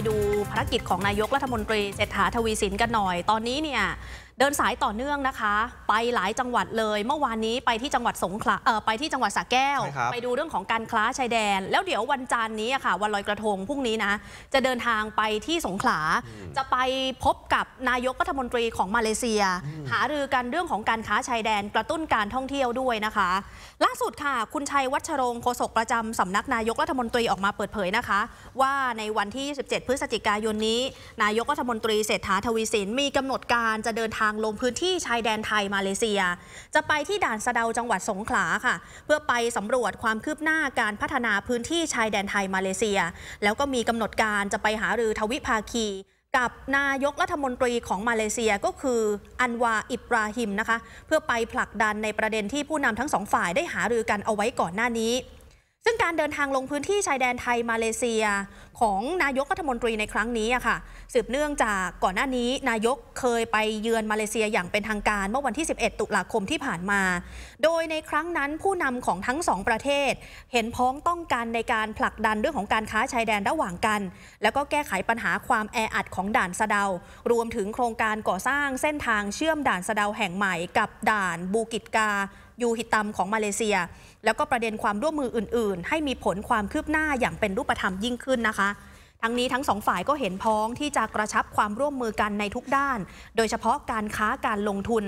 ไปดูภารกิจของนายกรัฐมนตรีเศรษฐาทวีสินกันหน่อยตอนนี้เนี่ยเดินสายต่อเนื่องนะคะไปหลายจังหวัดเลยเมื่อวานนี้ไปที่จังหวัดสงขลาไปที่จังหวัดสระแก้ว ไปดูเรื่องของการคล้าชายแดน แล้วเดี๋ยววันจันทร์นี้ค่ะ วันลอยกระทงพรุ่งนี้นะ จะเดินทางไปที่สงขลาจะไปพบกับนายกรัฐมนตรีของมาเลเซีย หารือกันเรื่องของการค้าชายแดนกระตุ้นการท่องเที่ยวด้วยนะคะ ล่าสุดค่ะคุณชัยวัชรงโฆษกประจำสำนักนายกรัฐมนตรีออกมาเปิดเผยนะคะ ว่าในวันที่17พฤศจิกายนนี้ นายกรัฐมนตรีเศรษฐาทวีสินมีกำหนดการจะเดินทางางลงพื้นที่ชายแดนไทยมาเลเซีย จะไปที่ด่านสะเดาจังหวัดสงขลาค่ะ เพื่อไปสำรวจความคืบหน้าการพัฒนาพื้นที่ชายแดนไทยมาเลเซีย แล้วก็มีกำหนดการจะไปหารือทวิภาคี กับนายกรัฐมนตรีของมาเลเซียก็คืออันวาอิบราฮิมนะคะ เพื่อไปผลักดันในประเด็นที่ผู้นำทั้งสองฝ่ายได้หารือกันเอาไว้ก่อนหน้านี้ซึ่งการเดินทางลงพื้นที่ชายแดนไทยมาเลเซีย ของนายกรัฐมนตรีในครั้งนี้อะค่ะสืบเนื่องจากก่อนหน้านี้นายกเคยไปเยือนมาเลเซียอย่างเป็นทางการเมื่อวันที่ 11 ตุลาคมที่ผ่านมา โดยในครั้งนั้นผู้นำของทั้งสองประเทศ เห็นพ้องต้องการในการผลักดันเรื่องของการค้าชายแดนระหว่างกัน แล้วก็แก้ไขปัญหาความแออัดของด่านสะเดา รวมถึงโครงการก่อสร้างเส้นทางเชื่อมด่านสะเดาแห่งใหม่กับด่านบูกิตกายูฮิตัมของมาเลเซีย แล้วก็ประเด็นความร่วมมืออื่นๆ ให้มีผลความคืบหน้าอย่างเป็นรูปธรรมยิ่งขึ้นนะคะทั้งนี้ทั้งสองฝ่ายก็เห็นพ้องที่จะกระชับความร่วมมือกันในทุกด้าน โดยเฉพาะการค้าการลงทุน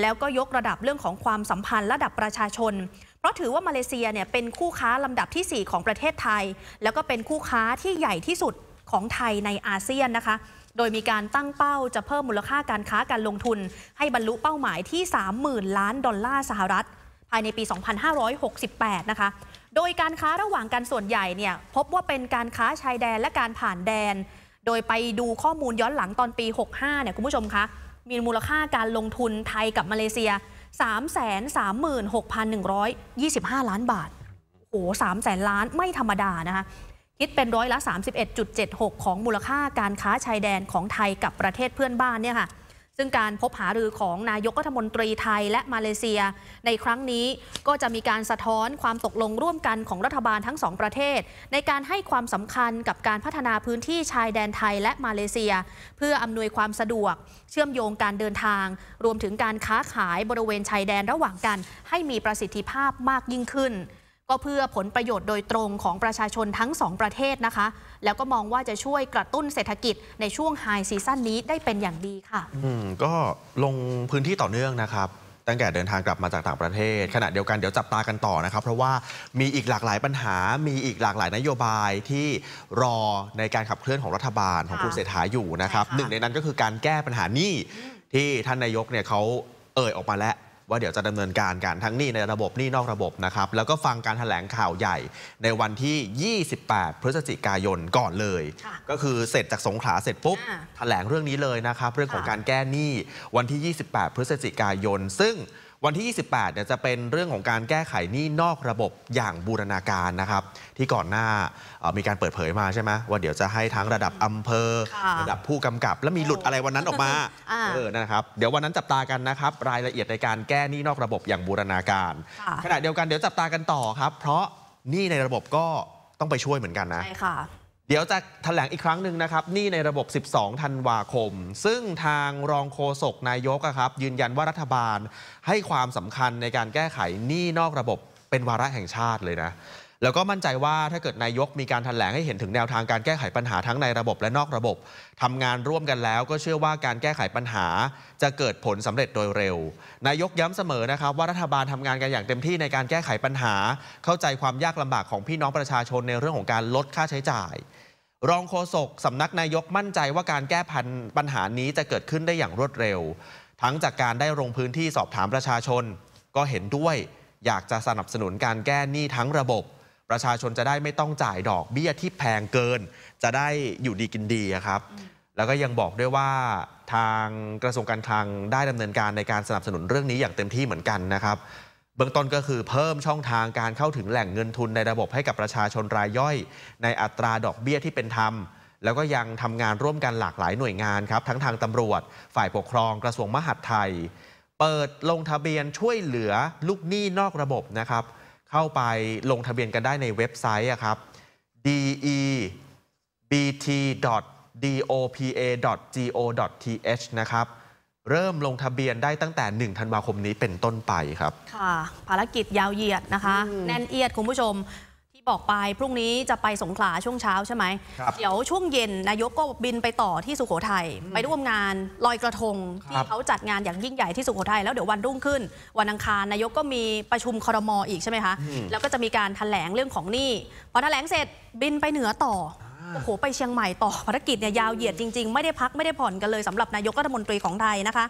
แล้วก็ยกระดับเรื่องของความสัมพันธ์ระดับประชาชน เพราะถือว่ามาเลเซียเนี่ยเป็นคู่ค้าลำดับที่ 4 ของประเทศไทย แล้วก็เป็นคู่ค้าที่ใหญ่ที่สุดของไทยในอาเซียนนะคะ โดยมีการตั้งเป้าจะเพิ่มมูลค่าการค้าการลงทุน ให้บรรลุเป้าหมายที่ 30,000 ล้านดอลลาร์สหรัฐ ภายในปี 2568 นะคะ โดยการค้าระหว่างกันส่วนใหญ่เนี่ยพบว่าเป็นการค้าชายแดนและการผ่านแดน โดยไปดูข้อมูลย้อนหลังตอนปี 65 เนี่ยคุณผู้ชมคะ มีมูลค่าการลงทุนไทยกับมาเลเซีย336,125 ล้านบาท โอ้โห3แสนล้านไม่ธรรมดานะคะคิดเป็นร้อยละ 31.76 ของมูลค่าการค้าชายแดนของไทยกับประเทศเพื่อนบ้านเนี่ยค่ะ ซึ่งการพบหารือของนายกรัฐมนตรีไทยและมาเลเซีย ในครั้งนี้ก็จะมีการสะท้อนความตกลงร่วมกันของรัฐบาลทั้งสองประเทศ ในการให้ความสำคัญกับการพัฒนาพื้นที่ชายแดนไทยและมาเลเซีย เพื่ออำนวยความสะดวกเชื่อมโยงการเดินทาง รวมถึงการค้าขายบริเวณชายแดนระหว่างกัน ให้มีประสิทธิภาพมากยิ่งขึ้นก็เพื่อผลประโยชน์โดยตรงของประชาชนทั้งสองประเทศนะคะ แล้วก็มองว่าจะช่วยกระตุ้นเศรษฐกิจในช่วงไฮซีซั่นนี้ได้เป็นอย่างดีค่ะก็ลงพื้นที่ต่อเนื่องนะครับ ตั้งแต่เดินทางกลับมาจากต่างประเทศ ขณะเดียวกันเดี๋ยวจับตากันต่อนะครับ เพราะว่ามีอีกหลากหลายปัญหา มีอีกหลากหลายนโยบายที่รอในการขับเคลื่อนของรัฐบาลของคุณเศรษฐาอยู่นะครับหนึ่งในนั้นก็คือการแก้ปัญหานี้ที่ท่านนายกเนี่ยเขาเอ่ยออกมาแล้วว่าเดี๋ยวจะดำเนินการกันทั้งนี้ในระบบนี่นอกระบบนะครับแล้วก็ฟังการถแถลงข่าวใหญ่ในวันที่ 28 พฤศจิกายนก่อนเลย ก็คือเสร็จจากสงขลาเสร็จปุ๊บถแถลงเรื่องนี้เลยนะครับเรื่องของการแก้หนี้วันที่ 28 พฤศจิกายน ซึ่งวันที่ 28เนี่ยจะเป็นเรื่องของการแก้ไขหนี้นอกระบบอย่างบูรณาการนะครับ ที่ก่อนหน้ามีการเปิดเผยมาใช่ไหมว่าเดี๋ยวจะให้ทั้งระดับอำเภอ ระดับผู้กำกับและมีหลุดอะไรวันนั้นออกมาเออนะครับ เดี๋ยววันนั้นจับตากันนะครับ รายละเอียดในการแก้หนี้นอกระบบอย่างบูรณาการ ขณะเดียวกันเดี๋ยวจับตากันต่อครับ เพราะหนี้ในระบบก็ต้องไปช่วยเหมือนกันนะใช่ค่ะเดี๋ยวจะแถลงอีกครั้งหนึ่งนะครับ นี่ในระบบ 12 ธันวาคม ซึ่งทางรองโฆษกนายกครับยืนยันว่ารัฐบาล ให้ความสำคัญในการแก้ไขหนี้นอกระบบเป็นวาระแห่งชาติเลยนะแล้วก็มั่นใจว่าถ้าเกิดนายก มีการถแถลงให้เห็นถึงแนวทางการแก้ไขปัญหาทั้งในระบบและนอกระบบ ทำงานร่วมกันแล้วก็เชื่อว่าการแก้ไขปัญหาจะเกิดผลสำเร็จโดยเร็ว นายกย้ำเสมอนะครับว่ารัฐบาลทำงานกันอย่างเต็มที่ ในการแก้ไขปัญหา เข้าใจความยากลำบากของพี่น้องประชาชนในเรื่องของการลดค่าใช้จ่าย รองโฆษกสำนักนายกมั่นใจว่าการแก้พันปัญหานี้จะเกิดขึ้นได้อย่างรวดเร็ว ทั้งจากการได้ลงพื้นที่สอบถามประชาชน ก็เห็นด้วยอยากจะสนับสนุนการแก้หนี้ทั้งระบบประชาชนจะได้ไม่ต้องจ่ายดอกเบี้ย ที่แพงเกิน จะได้อยู่ดีกินดีครับ แล้วก็ยังบอกด้วยว่าทางกระทรวงการคลังได้ดำเนินการในการสนับสนุนเรื่องนี้อย่างเต็มที่เหมือนกันนะครับ เบื้องต้นก็คือเพิ่มช่องทางการเข้าถึงแหล่งเงินทุนในระบบให้กับประชาชนรายย่อย ในอัตราดอกเบี้ยที่เป็นธรรม แล้วก็ยังทำงานร่วมกันหลากหลายหน่วยงานครับ ทั้งทางตำรวจฝ่ายปกครอง กระทรวงมหาดไทย เปิดลงทะเบียนช่วยเหลือลูกหนี้นอกระบบนะครับเข้าไปลงทะเบียนกันได้ในเว็บไซต์ครับ debt.dopa.go.th นะครับเริ่มลงทะเบียนได้ตั้งแต่1ธันวาคมนี้เป็นต้นไปครับค่ะภารกิจยาวเหยียดนะคะแน่นเอียดคุณผู้ชมบอกไปพรุ่งนี้จะไปสงขลาช่วงเช้าใช่ไหม เดี๋ยวช่วงเย็นนายกก็บินไปต่อที่สุโขทัยไปร่วมงานลอยกระทงที่เขาจัดงานอย่างยิ่งใหญ่ที่สุโขทัยแล้วเดี๋ยววันรุ่งขึ้นวันอังคารนายกก็มีประชุมคอรมออีกใช่ไหมคะแล้วก็จะมีการถแถลงเรื่องของหนี้พอถแถลงเสร็จบินไปเหนือต่อโอ้โหไปเชียงใหม่ต่อภารกิจเนี่ยยาวเหยียดจริง ๆไม่ได้พักไม่ได้ผ่อนกันเลยสำหรับนายกรัฐมนตรีของไทยนะคะ